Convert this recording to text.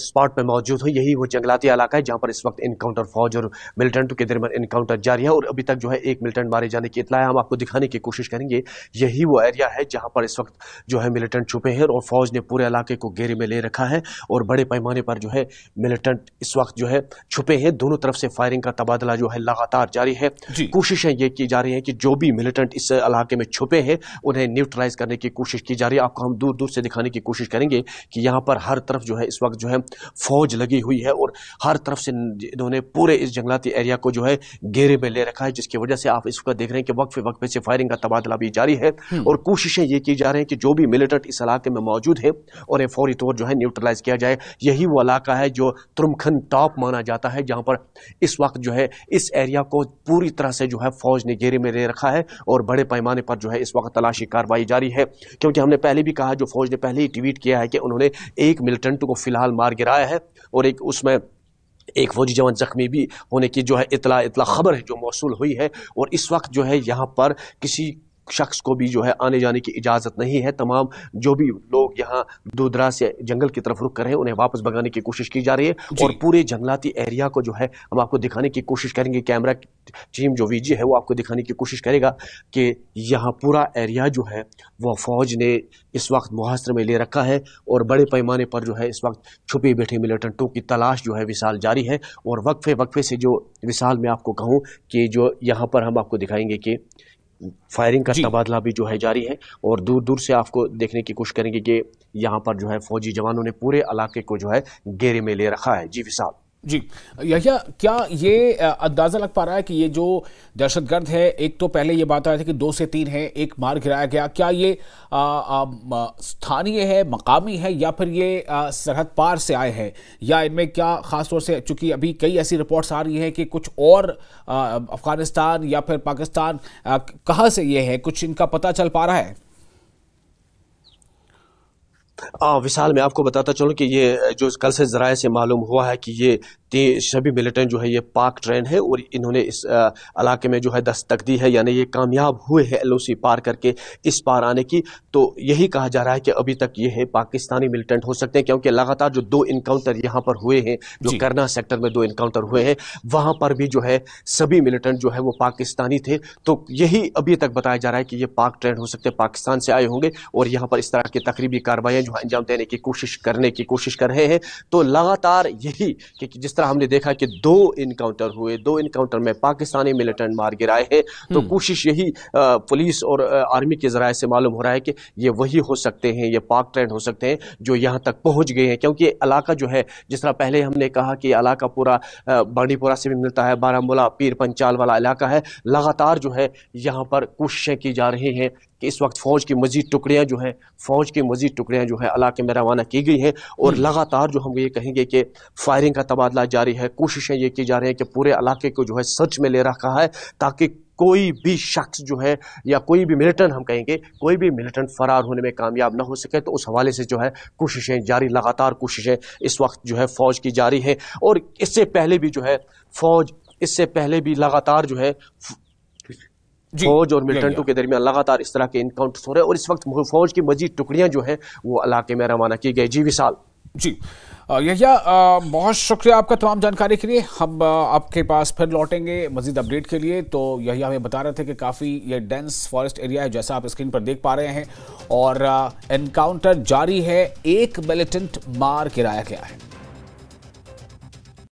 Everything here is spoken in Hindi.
स्पॉट पर मौजूद हो यही वो जंगलाती इलाका है जहाँ पर इस वक्त इनकाउंटर फौज और मिलिटेंट के दरमियान इनकाउंटर जारी है और अभी तक जो है एक मिलिटेंट मारे जाने की इतला है हम आपको दिखाने की कोशिश करेंगे यही वो एरिया है जहाँ पर इस वक्त जो है मिलिटेंट छुपे हैं और फौज ने पूरे इलाके को घेरे में ले रखा है और बड़े पैमाने पर जो है मिलिटेंट इस वक्त जो है छुपे हैं दोनों तरफ से फायरिंग का तबादला जो है लगातार जारी है कोशिशें ये की जा रही हैं कि जो भी मिलिटेंट इस इलाके में छुपे हैं उन्हें न्यूट्रलाइज करने की कोशिश की जा रही है आपको हम दूर दूर से दिखाने की कोशिश करेंगे कि यहाँ पर हर तरफ जो है इस वक्त जो है फौज लगी हुई है और हर तरफ से इन्होंने पूरे इस जंगलाती एरिया को जो है घेरे में ले रखा है जिसकी वजह से आप इस वक्त देख रहे हैं कि वक्फे वक्फे से फायरिंग का तबादला भी जारी है हम्म। और कोशिशें ये की जा रही हैं कि जो भी मिलिटेंट इस इलाके में मौजूद है और ये फौरी तौर जो है न्यूट्रलाइज किया जाए यही वो इलाका है जो तुरमखन टॉप माना जाता है जहाँ पर इस वक्त जो है इस एरिया को पूरी तरह से जो है फौज ने घेरे में ले रखा है और बड़े पैमाने पर जो है इस वक्त तलाशी कार्रवाई जारी है क्योंकि हमने पहले भी कहा जो फौज ने पहले ही ट्वीट किया है कि उन्होंने एक मिलिटेंट को फिलहाल मार गिराया है और एक उसमें एक फौजी जवान जख्मी भी होने की जो है इतला इतला खबर है जो मौसू हुई है और इस वक्त जो है यहाँ पर किसी शख्स को भी जो है आने जाने की इजाज़त नहीं है तमाम जो भी लोग यहाँ दराज से जंगल की तरफ रुक कर रहे हैं उन्हें वापस भगाने की कोशिश की जा रही है और पूरे जंगलाती एरिया को जो है हम आपको दिखाने की कोशिश करेंगे कैमरा टीम जो वीजी है वो आपको दिखाने की कोशिश करेगा कि यहाँ पूरा एरिया जो है वह फ़ौज ने इस वक्त मुहासर में ले रखा है और बड़े पैमाने पर जो है इस वक्त छुपे बैठे मिलिटेंटों की तलाश जो है विशाल जारी है और वक्फे वक्फे से जो विशाल मैं आपको कहूँ कि जो यहाँ पर हम आपको दिखाएंगे कि फायरिंग का तबादला भी जो है जारी है और दूर दूर से आपको देखने की कोशिश करेंगे कि यहाँ पर जो है फौजी जवानों ने पूरे इलाके को जो है घेरे में ले रखा है जी विशाल जी यहिया क्या ये अंदाज़ा लग पा रहा है कि ये जो दहशतगर्द है एक तो पहले ये बात आ रही थी कि दो से तीन है एक मार गिराया गया क्या ये स्थानीय है मकामी है या फिर ये सरहद पार से आए हैं या इनमें क्या ख़ास तौर से चूंकि अभी कई ऐसी रिपोर्ट्स आ रही हैं कि कुछ और अफ़गानिस्तान या फिर पाकिस्तान कहाँ से ये है कुछ इनका पता चल पा रहा है विशाल मैं आपको बताता चलूँ कि ये जो कल से जरा से मालूम हुआ है कि ये सभी मिलिटेंट जो है ये पाक ट्रेन है और इन्होंने इस इलाके में जो है दस्तक दी है यानी ये कामयाब हुए हैं एल पार करके इस पार आने की तो यही कहा जा रहा है कि अभी तक ये है पाकिस्तानी मिलिटेंट हो सकते हैं क्योंकि लगातार जो दो इनकाउंटर यहाँ पर हुए हैं जो करना सेक्टर में दो इनकाउंटर हुए हैं वहाँ पर भी जो है सभी मिलिटेंट जो है वो पाकिस्तानी थे तो यही अभी तक बताया जा रहा है कि ये पाक ट्रेन हो सकते हैं पाकिस्तान से आए होंगे और यहाँ पर इस तरह की तकरीबी कार्रवाइयाँ जो अंजाम देने की कोशिश करने की कोशिश कर रहे हैं तो लगातार यही कि जिस तरह तरह हमने देखा कि दो इनकाउंटर हुए दो इनकाउंटर में पाकिस्तानी मिलिटेंट मार गिराए हैं तो हम्म। कोशिश यही पुलिस और आर्मी के जराये से मालूम हो रहा है कि ये वही हो सकते हैं ये पाक ट्रेंड हो सकते हैं जो यहाँ तक पहुँच गए हैं क्योंकि इलाका जो है जिस तरह पहले हमने कहा कि इलाका पूरा बांडीपुरा से भी मिलता है बारामूला पीर पंचाल वाला इलाका है लगातार जो है यहाँ पर कोशिशें की जा रही हैं कि इस वक्त फ़ौज की मज़ीद टुकड़ियाँ जो हैं फ़ौज की मज़ीद टुकड़ियाँ जो है इलाके में रवाना की गई हैं और हम्म। लगातार जो हम ये कहेंगे कि फायरिंग का तबादला जारी है कोशिशें ये की जा रही हैं कि पूरे इलाके को जो है सर्च में ले रखा है ताकि कोई भी शख्स जो है या कोई भी मिलिटेंट हम कहेंगे कोई भी मिलिटेंट फरार होने में कामयाब ना हो सके तो उस हवाले से जो है कोशिशें जारी लगातार कोशिशें इस वक्त जो है फ़ौज की जारी हैं और इससे पहले भी जो है फ़ौज इससे पहले भी लगातार जो है फौज और मिलिटेंटों के दरमियान लगातार इस तरह के इनकाउंटर्स हो रहे हैं और इस वक्त फौज की मजीद टुकड़ियां जो हैं वो इलाके में रवाना की गई जी विशाल जी यहिया बहुत शुक्रिया आपका तमाम जानकारी के लिए हम आपके पास फिर लौटेंगे मजीद अपडेट के लिए तो यही हमें बता रहे थे कि काफ़ी ये डेंस फॉरेस्ट एरिया है जैसा आप स्क्रीन पर देख पा रहे हैं और एनकाउंटर जारी है एक मिलिटेंट मार गिराया गया है